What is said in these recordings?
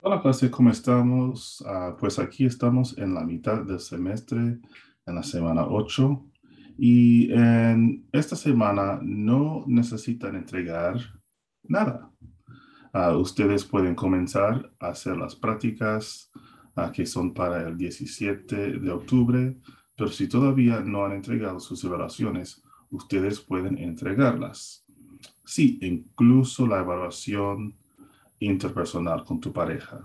Hola clase, ¿cómo estamos? Ah, pues aquí estamos en la mitad del semestre, en la semana 8. Y en esta semana no necesitan entregar nada. Ah, ustedes pueden comenzar a hacer las prácticas ah, que son para el 17 de octubre, pero si todavía no han entregado sus evaluaciones, ustedes pueden entregarlas. Sí, incluso la evaluación interpersonal con tu pareja.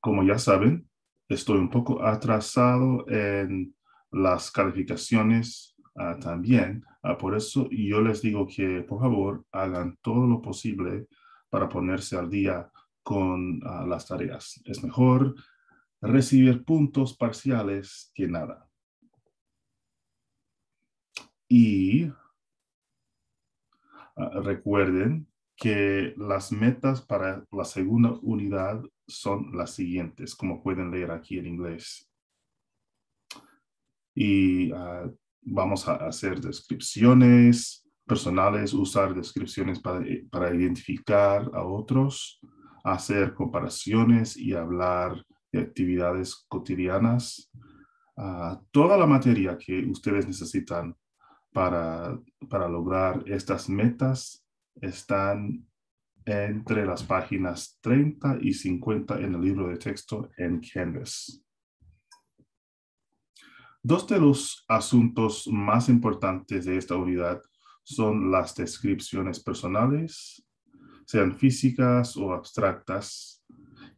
como ya saben, estoy un poco atrasado en las calificaciones ah, también. Ah, por eso yo les digo que por favor hagan todo lo posible para ponerse al día con ah, las tareas. Es mejor recibir puntos parciales que nada. Y recuerden que las metas para la segunda unidad son las siguientes, como pueden leer aquí en inglés. Y ah, vamos a hacer descripciones personales, usar descripciones para, identificar a otros, hacer comparaciones y hablar de actividades cotidianas. Ah, toda la materia que ustedes necesitan para, para lograr estas metas están entre las páginas 30 y 50 en el libro de texto en Canvas. Dos de los asuntos más importantes de esta unidad son las descripciones personales, sean físicas o abstractas,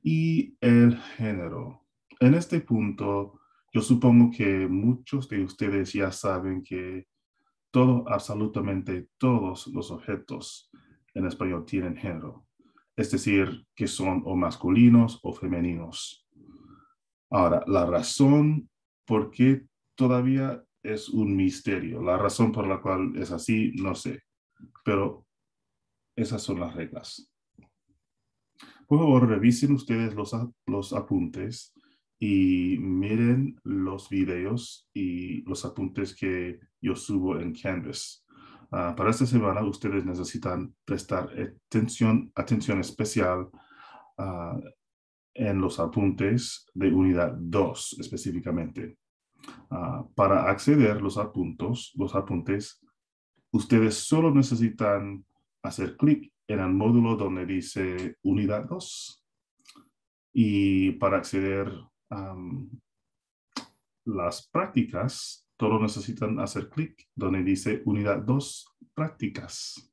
y el género. En este punto, yo supongo que muchos de ustedes ya saben que todo, absolutamente todos los objetos en español tienen género, es decir, que son o masculinos o femeninos. Ahora, la razón por qué todavía es un misterio, la razón por la cual es así, no sé, pero esas son las reglas. Por favor, revisen ustedes los, los apuntes y miren los videos y los apuntes que yo subo en Canvas. Ah, para esta semana ustedes necesitan prestar atención, atención especial ah, en los apuntes de unidad 2 específicamente. Ah, para acceder los los apuntes, ustedes solo necesitan hacer clic en el módulo donde dice unidad 2. Y para acceder a las prácticas, todos necesitan hacer clic donde dice unidad 2, prácticas.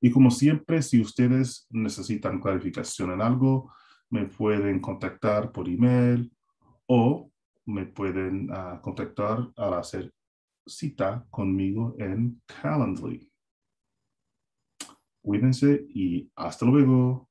Y como siempre, si ustedes necesitan clarificación en algo, me pueden contactar por email o me pueden ah, contactar al hacer cita conmigo en Calendly. Cuídense y hasta luego.